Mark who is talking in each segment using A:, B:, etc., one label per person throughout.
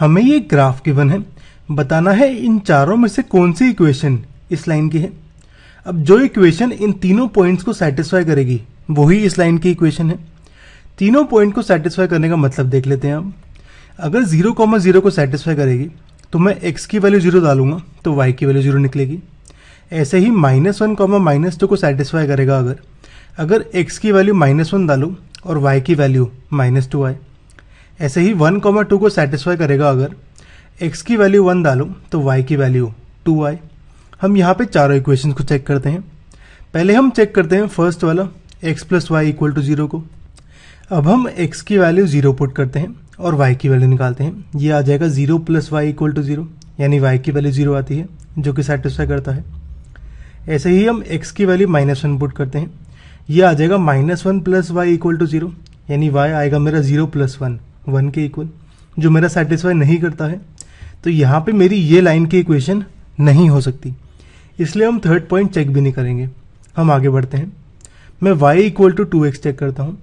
A: हमें ये graph given है बताना है इन चारों में से कौन सी इक्वेशन इस लाइन की है अब जो इक्वेशन इन तीनों पॉइंट्स को सेटिस्फाई करेगी वही इस लाइन की इक्वेशन है तीनों पॉइंट को सेटिस्फाई करने का मतलब देख लेते हैं हम अगर जीरो कॉमा जीरो को सेटिस्फाई करेगी तो मैं एक्स की वैल्यू जीरो डालूंगा तो वाई की वैल्यू जीरो निकलेगी ऐसे ही minus one comma minus two को सेटिस्फाई करेगा अगर अगर एक्स की वैल्यू माइनस वन डालूँ और वाई की वैल्यू माइनस टू आए ऐसे ही वन कॉमा टू को सेटिस्फाई करेगा अगर एक्स की वैल्यू वन डालो तो वाई की वैल्यू टू वाई हम यहाँ पे चारों इक्वेशन को चेक करते हैं पहले हम चेक करते हैं फर्स्ट वाला X plus Y equal to zero को अब हम एक्स की वैल्यू जीरो पुट करते हैं और वाई की वैल्यू निकालते हैं ये आ जाएगा zero plus Y equal to zero यानी वाई की वैल्यू जीरो आती है जो कि सेटिस्फाई करता है ऐसे ही हम एक्स की वैल्यू माइनस वन पुट करते हैं ये आ जाएगा minus one plus Y equal to zero यानी वाई आएगा मेरा जीरो प्लस वन वन के इक्वल जो मेरा सेटिस्फाई नहीं करता है तो यहाँ पे मेरी ये लाइन की इक्वेशन नहीं हो सकती इसलिए हम थर्ड पॉइंट चेक भी नहीं करेंगे हम आगे बढ़ते हैं मैं Y equal to two X check करता हूँ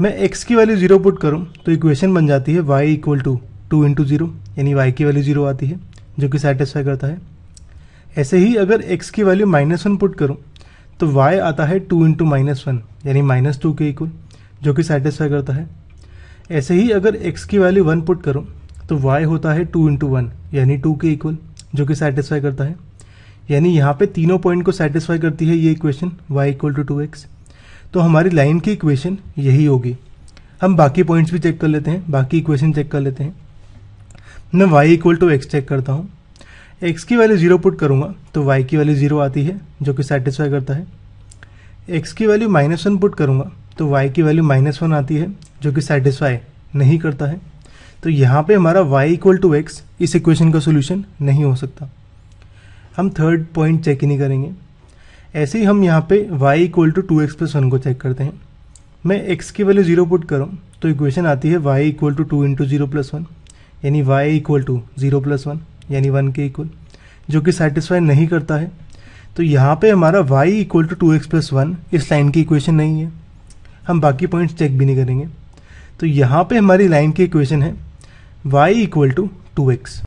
A: मैं x की वैल्यू जीरो पुट करूँ तो इक्वेशन बन जाती है y equal to two into zero यानी y की वैल्यू जीरो आती है जो कि सेटिस्फाई करता है ऐसे ही अगर x की वैल्यू माइनस वन पुट करूँ तो y आता है टू इंटू माइनस वन यानी माइनस टू के इक्वल जो कि सेटिस्फाई करता है ऐसे ही अगर x की वैल्यू वन पुट करो तो y होता है टू इंटू वन यानी टू के इक्वल जो कि सेटिस्फाई करता है यानी यहाँ पे तीनों पॉइंट को सेटिस्फाई करती है ये equation y equal to two X तो हमारी लाइन की इक्वेशन यही होगी हम बाकी पॉइंट्स भी चेक कर लेते हैं बाकी इक्वेशन चेक कर लेते हैं मैं Y equal to X check करता हूँ एक्स की वैल्यू जीरो पुट करूँगा तो वाई की वैल्यू जीरो आती है जो कि सेटिस्फाई करता है एक्स की वैल्यू माइनस वन पुट करूँगा तो y की वैल्यू माइनस वन आती है जो कि सेटिस्फाई नहीं करता है तो यहाँ पे हमारा y इक्वल टू एक्स इस इक्वेशन का सोल्यूशन नहीं हो सकता हम थर्ड पॉइंट चेक ही नहीं करेंगे ऐसे ही हम यहाँ पे y equal to two x plus one को चेक करते हैं मैं x की वैल्यू जीरो पुट करूँ तो इक्वेशन आती है y equal to two into zero plus one यानी y equal to zero plus one यानी वन के इक्वल जो कि सेटिस्फाई नहीं करता है तो यहाँ पे हमारा y equal to two x plus one इस लाइन की इक्वेशन नहीं है हम बाकी पॉइंट्स चेक भी नहीं करेंगे तो यहाँ पे हमारी लाइन की इक्वेशन है y equal to two x